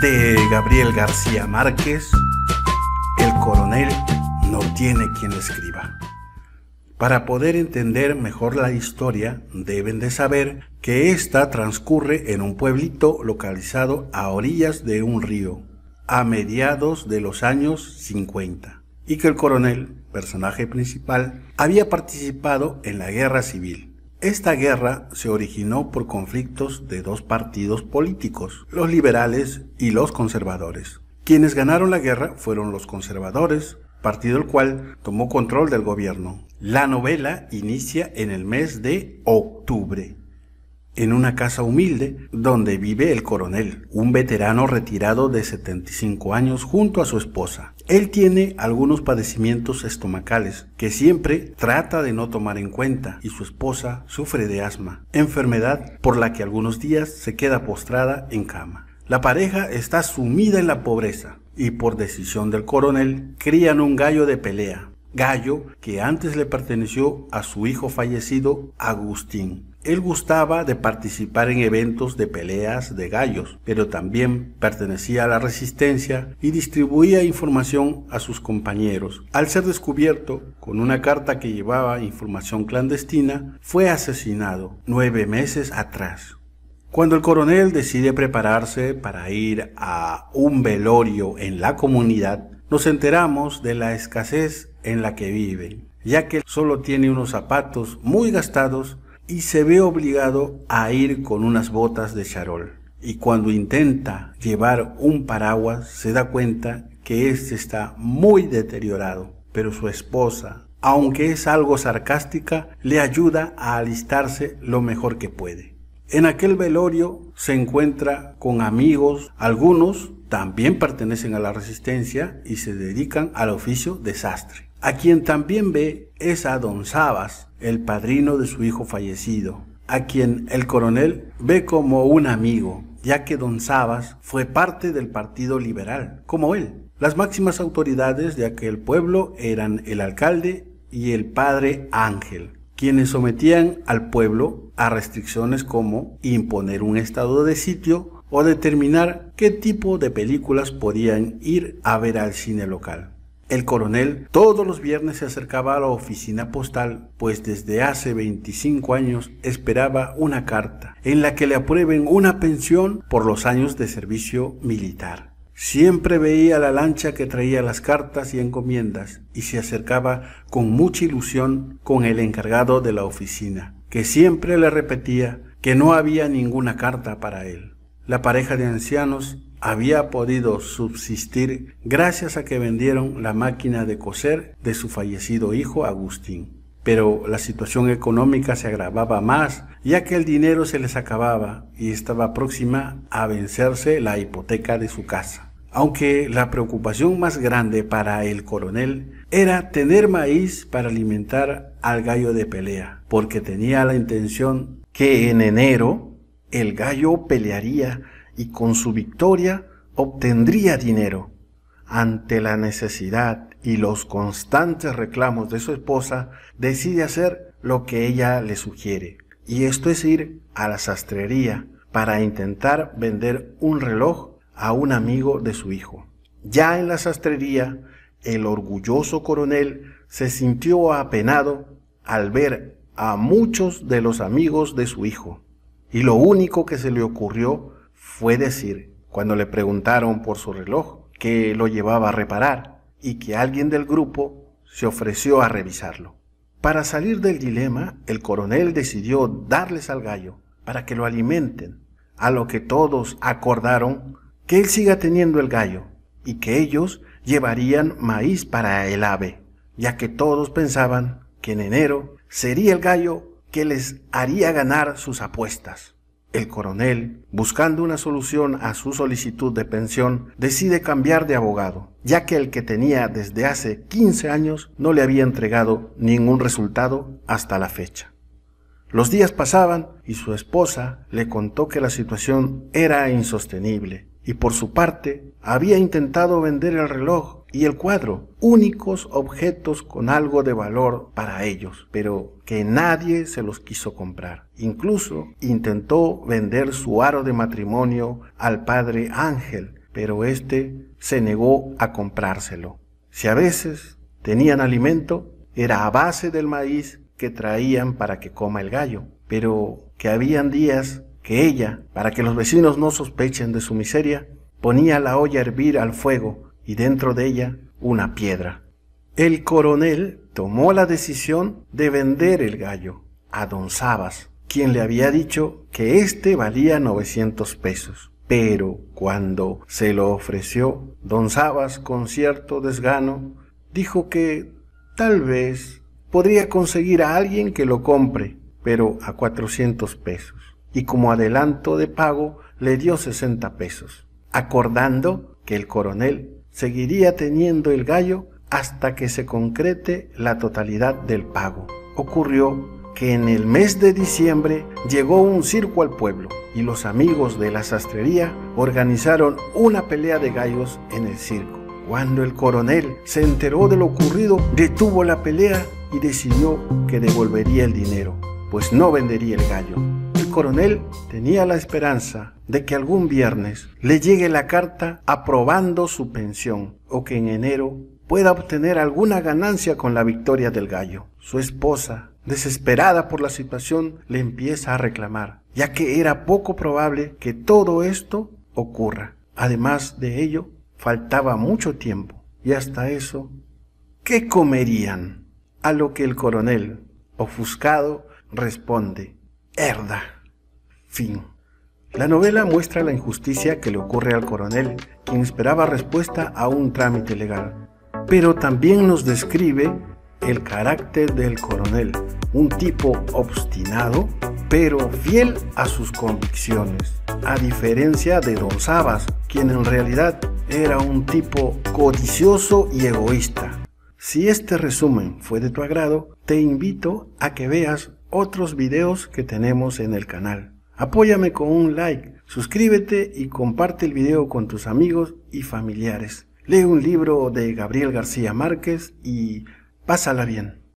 de Gabriel García Márquez, El coronel no tiene quien escriba. Para poder entender mejor la historia, deben de saber que ésta transcurre en un pueblito localizado a orillas de un río, a mediados de los años 50, y que el coronel, personaje principal, había participado en la guerra civil. Esta guerra se originó por conflictos de dos partidos políticos, los liberales y los conservadores. Quienes ganaron la guerra fueron los conservadores, partido el cual tomó control del gobierno. La novela inicia en el mes de octubre en una casa humilde donde vive el coronel, un veterano retirado de 75 años junto a su esposa. Él tiene algunos padecimientos estomacales que siempre trata de no tomar en cuenta y su esposa sufre de asma, enfermedad por la que algunos días se queda postrada en cama. La pareja está sumida en la pobreza y por decisión del coronel crían un gallo de pelea gallo que antes le perteneció a su hijo fallecido Agustín. Él gustaba de participar en eventos de peleas de gallos, pero también pertenecía a la resistencia y distribuía información a sus compañeros. Al ser descubierto con una carta que llevaba información clandestina, fue asesinado nueve meses atrás. Cuando el coronel decide prepararse para ir a un velorio en la comunidad, nos enteramos de la escasez en la que vive, ya que solo tiene unos zapatos muy gastados y se ve obligado a ir con unas botas de charol. Y cuando intenta llevar un paraguas, se da cuenta que éste está muy deteriorado, pero su esposa, aunque es algo sarcástica, le ayuda a alistarse lo mejor que puede. En aquel velorio se encuentra con amigos, algunos también pertenecen a la resistencia y se dedican al oficio de sastre. A quien también ve es a don Sabas, el padrino de su hijo fallecido, a quien el coronel ve como un amigo, ya que don Sabas fue parte del Partido Liberal, como él. Las máximas autoridades de aquel pueblo eran el alcalde y el padre Ángel, quienes sometían al pueblo a restricciones como imponer un estado de sitio o determinar qué tipo de películas podían ir a ver al cine local. El coronel todos los viernes se acercaba a la oficina postal, pues desde hace 25 años esperaba una carta en la que le aprueben una pensión por los años de servicio militar. Siempre veía la lancha que traía las cartas y encomiendas y se acercaba con mucha ilusión con el encargado de la oficina, que siempre le repetía que no había ninguna carta para él. La pareja de ancianos había podido subsistir gracias a que vendieron la máquina de coser de su fallecido hijo Agustín. Pero la situación económica se agravaba más, ya que el dinero se les acababa y estaba próxima a vencerse la hipoteca de su casa. Aunque la preocupación más grande para el coronel era tener maíz para alimentar al gallo de pelea, porque tenía la intención que en enero el gallo pelearía y con su victoria obtendría dinero. Ante la necesidad y los constantes reclamos de su esposa, decide hacer lo que ella le sugiere, y esto es ir a la sastrería para intentar vender un reloj a un amigo de su hijo. Ya en la sastrería, el orgulloso coronel se sintió apenado al ver a muchos de los amigos de su hijo y lo único que se le ocurrió fue decir, cuando le preguntaron por su reloj, que lo llevaba a reparar y que alguien del grupo se ofreció a revisarlo. Para salir del dilema, el coronel decidió darles al gallo para que lo alimenten, a lo que todos acordaron que él siga teniendo el gallo y que ellos llevarían maíz para el ave, ya que todos pensaban que en enero sería el gallo que les haría ganar sus apuestas. El coronel, buscando una solución a su solicitud de pensión, decide cambiar de abogado, ya que el que tenía desde hace 15 años no le había entregado ningún resultado hasta la fecha. Los días pasaban y su esposa le contó que la situación era insostenible y por su parte había intentado vender el reloj y el cuadro, únicos objetos con algo de valor para ellos, pero que nadie se los quiso comprar. Incluso intentó vender su aro de matrimonio al padre Ángel, pero éste se negó a comprárselo. Si a veces tenían alimento, era a base del maíz que traían para que coma el gallo, pero que habían días que ella, para que los vecinos no sospechen de su miseria, ponía la olla a hervir al fuego y dentro de ella una piedra. El coronel tomó la decisión de vender el gallo a don Sabas, quien le había dicho que éste valía 900 pesos. Pero cuando se lo ofreció, don Sabas, con cierto desgano, dijo que tal vez podría conseguir a alguien que lo compre, pero a 400 pesos. Y como adelanto de pago, le dio 60 pesos, acordando que el coronel seguiría teniendo el gallo hasta que se concrete la totalidad del pago. Ocurrió que en el mes de diciembre llegó un circo al pueblo y los amigos de la sastrería organizaron una pelea de gallos en el circo. Cuando el coronel se enteró de lo ocurrido, detuvo la pelea y decidió que devolvería el dinero, pues no vendería el gallo coronel tenía la esperanza de que algún viernes le llegue la carta aprobando su pensión o que en enero pueda obtener alguna ganancia con la victoria del gallo. Su esposa, desesperada por la situación, le empieza a reclamar, ya que era poco probable que todo esto ocurra. Además de ello, faltaba mucho tiempo y hasta eso, ¿qué comerían? A lo que el coronel, ofuscado, responde, herda. Fin. La novela muestra la injusticia que le ocurre al coronel, quien esperaba respuesta a un trámite legal, pero también nos describe el carácter del coronel, un tipo obstinado, pero fiel a sus convicciones, a diferencia de Don Sabas, quien en realidad era un tipo codicioso y egoísta. Si este resumen fue de tu agrado, te invito a que veas otros videos que tenemos en el canal. Apóyame con un like, suscríbete y comparte el video con tus amigos y familiares. Lee un libro de Gabriel García Márquez y pásala bien.